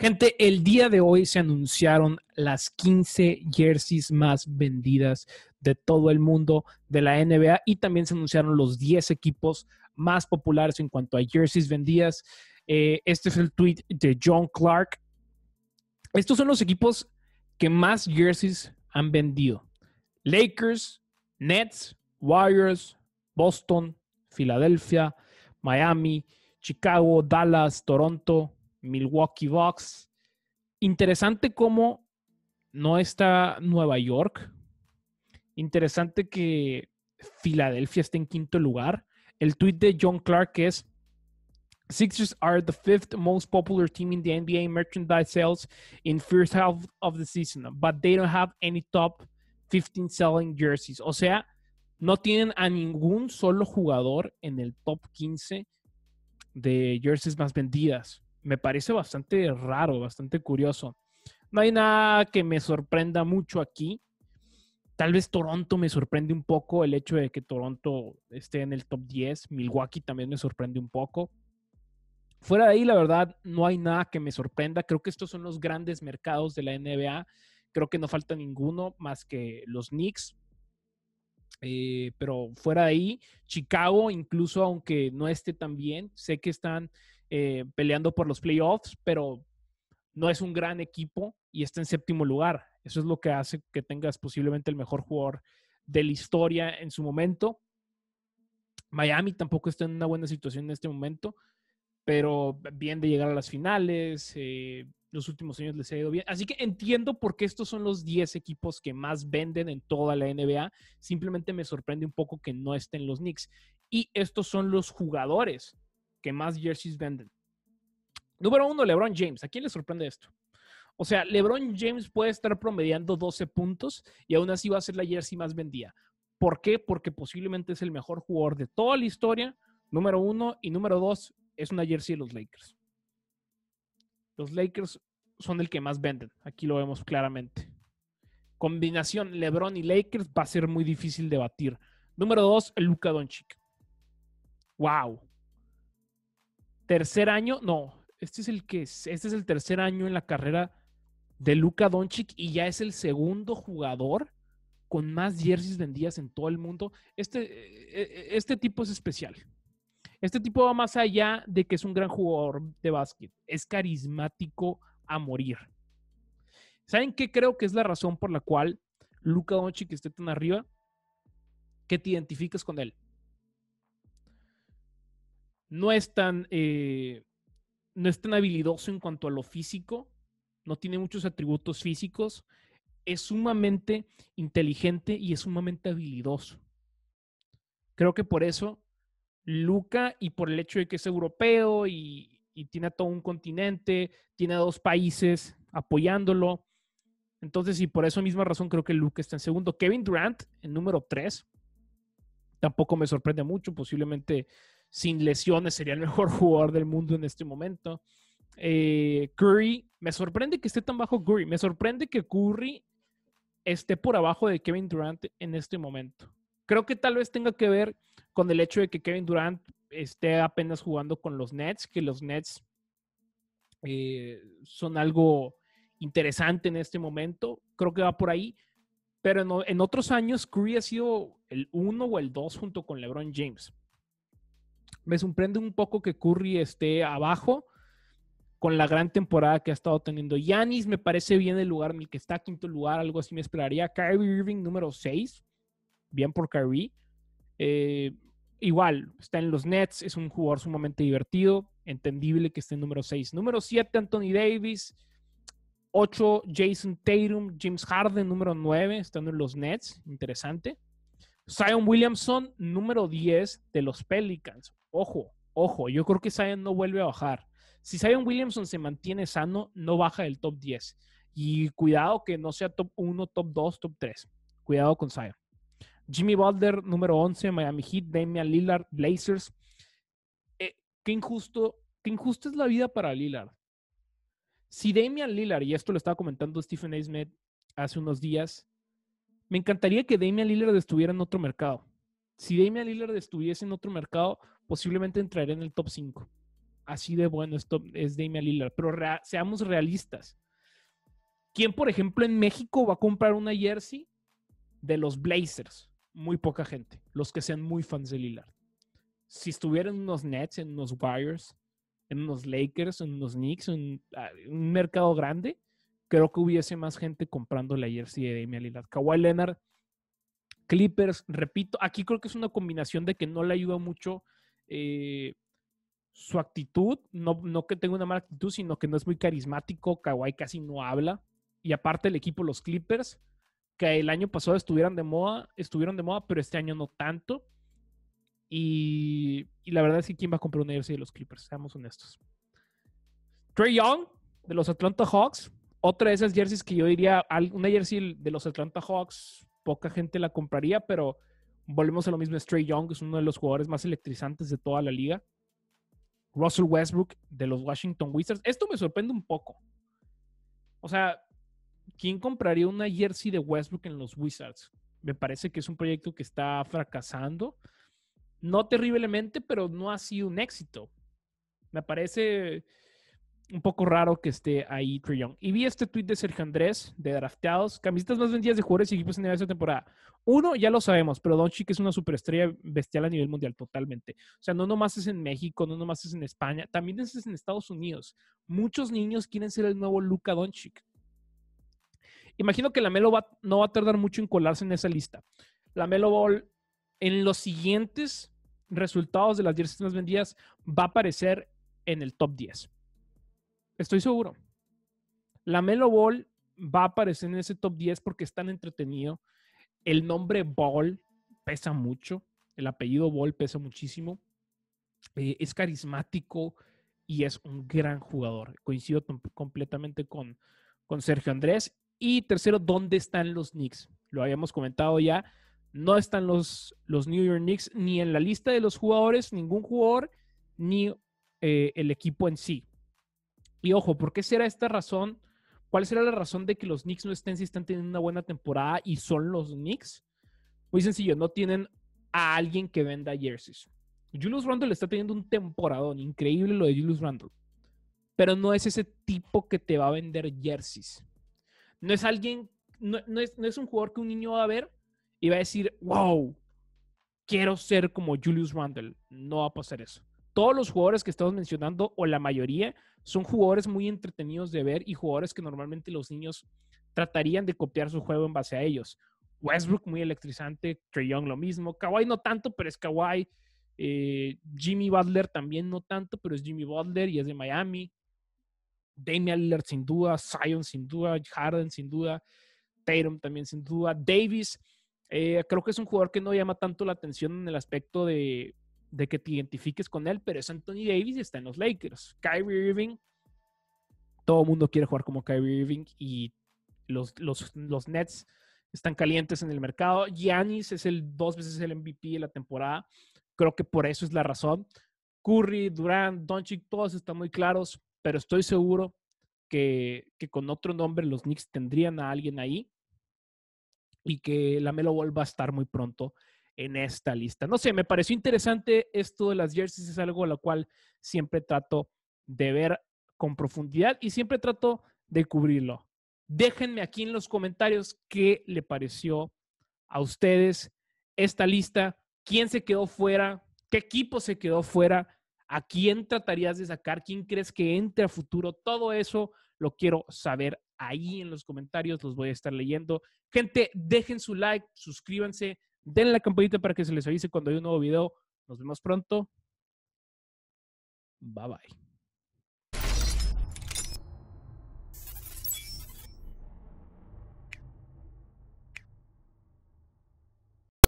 Gente, el día de hoy se anunciaron las 15 jerseys más vendidas de todo el mundo de la NBA y también se anunciaron los 10 equipos más populares en cuanto a jerseys vendidas. Eh, este es el tweet de John Clark. Estos son los equipos que más jerseys han vendido. Lakers, Nets, Warriors, Boston, Filadelfia, Miami, Chicago, Dallas, Toronto, Milwaukee Bucks. Interesante cómo no está Nueva York. Interesante que Filadelfia está en quinto lugar. El tweet de John Clark es: Sixers are the fifth most popular team in the NBA merchandise sales in first half of the season, but they don't have any top 15 selling jerseys. O sea, no tienen a ningún solo jugador en el top 15 de jerseys más vendidas me parece bastante raro, bastante curioso. No hay nada que me sorprenda mucho aquí. Tal vez Toronto me sorprende un poco el hecho de que Toronto esté en el top 10. Milwaukee también me sorprende un poco. Fuera de ahí, la verdad, no hay nada que me sorprenda. Creo que estos son los grandes mercados de la NBA. Creo que no falta ninguno más que los Knicks. Eh, pero fuera de ahí, Chicago, incluso aunque no esté tan bien, sé que están eh, peleando por los playoffs, pero no es un gran equipo y está en séptimo lugar. Eso es lo que hace que tengas posiblemente el mejor jugador de la historia en su momento. Miami tampoco está en una buena situación en este momento, pero bien de llegar a las finales, eh, los últimos años les ha ido bien. Así que entiendo por qué estos son los 10 equipos que más venden en toda la NBA. Simplemente me sorprende un poco que no estén los Knicks. Y estos son los jugadores que más jerseys venden. Número uno, LeBron James. ¿A quién le sorprende esto? O sea, LeBron James puede estar promediando 12 puntos y aún así va a ser la jersey más vendida. ¿Por qué? Porque posiblemente es el mejor jugador de toda la historia, número uno. Y número dos, es una jersey de los Lakers. Los Lakers son el que más venden. Aquí lo vemos claramente. Combinación LeBron y Lakers va a ser muy difícil de batir. Número dos, Luka Doncic. ¡Wow! tercer año, no, este es el que es, este es el tercer año en la carrera de Luka Doncic y ya es el segundo jugador con más jerseys vendidas en todo el mundo. Este, eh, eh, eh, este tipo es especial. Este tipo va más allá de que es un gran jugador de básquet. Es carismático a morir. ¿Saben qué creo que es la razón por la cual Luka Doncic esté tan arriba? Que te identificas con él no es tan, eh, no es tan habilidoso en cuanto a lo físico, no tiene muchos atributos físicos, es sumamente inteligente y es sumamente habilidoso. Creo que por eso Luca y por el hecho de que es europeo y, y tiene todo un continente, tiene a dos países apoyándolo. Entonces, y por esa misma razón creo que Luca está en segundo. Kevin Durant en número tres. Tampoco me sorprende mucho, posiblemente sin lesiones, sería el mejor jugador del mundo en este momento. Eh, Curry, me sorprende que esté tan bajo Curry, me sorprende que Curry esté por abajo de Kevin Durant en este momento. Creo que tal vez tenga que ver con el hecho de que Kevin Durant esté apenas jugando con los Nets, que los Nets eh, son algo interesante en este momento. Creo que va por ahí. Pero en, otros años, Curry ha sido el 1 o el 2 junto con LeBron James. Me sorprende un poco que Curry esté abajo con la gran temporada que ha estado teniendo. Yanis me parece bien el lugar en el que está, quinto lugar, algo así me esperaría. Kyrie Irving número 6, bien por Kyrie. Eh, igual, está en los Nets, es un jugador sumamente divertido, entendible que esté en número 6. Número 7, Anthony Davis. 8, Jason Tatum, James Harden, número 9, estando en los Nets, interesante. Zion Williamson, número 10 de los Pelicans. Ojo, ojo, yo creo que Zion no vuelve a bajar. Si Zion Williamson se mantiene sano, no baja del top 10. Y cuidado que no sea top 1, top 2, top 3. Cuidado con Zion. Jimmy Butler, número 11, Miami Heat, Damian Lillard, Blazers. Eh, qué injusto, qué injusta es la vida para Lillard. Si Damian Lillard, y esto lo estaba comentando Stephen A. Smith hace unos días, me encantaría que Damian Lillard estuviera en otro mercado. Si Damian Lillard estuviese en otro mercado, posiblemente entraría en el top 5. Así de bueno es, es Damian Lillard. Pero seamos realistas. ¿Quién, por ejemplo, en México va a comprar una jersey de los Blazers? Muy poca gente. Los que sean muy fans de Lillard. Si estuvieran en unos Nets, en unos Warriors, en unos Lakers, en unos Knicks, en ah, un mercado grande, creo que hubiese más gente comprando la jersey de Damian Lillard. Kawhi Leonard, Clippers, repito, aquí creo que es una combinación de que no le ayuda mucho eh, su actitud, no, no que tenga una mala actitud, sino que no es muy carismático, Kawhi casi no habla, y aparte el equipo, los Clippers, que el año pasado estuvieron de moda, estuvieron de moda, pero este año no tanto. Y, y la verdad es que quién va a comprar una jersey de los Clippers, seamos honestos. Trey Young, de los Atlanta Hawks, otra de esas jerseys que yo diría, una jersey de los Atlanta Hawks, poca gente la compraría, pero volvemos a lo mismo. Stray Young es uno de los jugadores más electrizantes de toda la liga. Russell Westbrook de los Washington Wizards. Esto me sorprende un poco. O sea, ¿quién compraría una jersey de Westbrook en los Wizards? Me parece que es un proyecto que está fracasando. No terriblemente, pero no ha sido un éxito. Me parece un poco raro que esté ahí Trey Y vi este tuit de Sergio Andrés, de Drafteados, camisetas más vendidas de jugadores y equipos en esta temporada. Uno, ya lo sabemos, pero Doncic es una superestrella bestial a nivel mundial totalmente. O sea, no nomás es en México, no nomás es en España, también es en Estados Unidos. Muchos niños quieren ser el nuevo Luca Doncic. Imagino que la Melo no va a tardar mucho en colarse en esa lista. La Melo Ball en los siguientes resultados de las 10 más vendidas va a aparecer en el top 10 Estoy seguro. La Melo Ball va a aparecer en ese top 10 porque es tan entretenido. El nombre Ball pesa mucho. El apellido Ball pesa muchísimo. Eh, es carismático y es un gran jugador. Coincido completamente con, Sergio Andrés. Y tercero, ¿dónde están los Knicks? Lo habíamos comentado ya. No están los, los New York Knicks ni en la lista de los jugadores, ningún jugador, ni eh, el equipo en sí. Y ojo, ¿por qué será esta razón? ¿Cuál será la razón de que los Knicks no estén si están teniendo una buena temporada y son los Knicks? Muy sencillo, no tienen a alguien que venda jerseys. Julius Randle está teniendo un temporadón, increíble lo de Julius Randle. Pero no es ese tipo que te va a vender jerseys. No es alguien, no, es, es un jugador que un niño va a ver y va a decir, wow, quiero ser como Julius Randle. No va a pasar eso todos los jugadores que estamos mencionando, o la mayoría, son jugadores muy entretenidos de ver y jugadores que normalmente los niños tratarían de copiar su juego en base a ellos. Westbrook muy electrizante, Trey Young lo mismo, Kawhi no tanto, pero es Kawhi. Eh, Jimmy Butler también no tanto, pero es Jimmy Butler y es de Miami. Damian Lillard sin duda, Zion sin duda, Harden sin duda, Tatum también sin duda, Davis. Eh, creo que es un jugador que no llama tanto la atención en el aspecto de de que te identifiques con él, pero es Anthony Davis está en los Lakers. Kyrie Irving, todo el mundo quiere jugar como Kyrie Irving y los, los, Nets están calientes en el mercado. Giannis es el dos veces el MVP de la temporada. Creo que por eso es la razón. Curry, Durant, Doncic, todos están muy claros, pero estoy seguro que, con otro nombre los Knicks tendrían a alguien ahí y que la Melo va a estar muy pronto en esta lista. No sé, me pareció interesante esto de las jerseys, es algo a lo cual siempre trato de ver con profundidad y siempre trato de cubrirlo. Déjenme aquí en los comentarios qué le pareció a ustedes esta lista, quién se quedó fuera, qué equipo se quedó fuera, a quién tratarías de sacar, quién crees que entre a futuro, todo eso lo quiero saber ahí en los comentarios, los voy a estar leyendo. Gente, dejen su like, suscríbanse, denle la campanita para que se les avise cuando hay un nuevo video. Nos vemos pronto. Bye bye.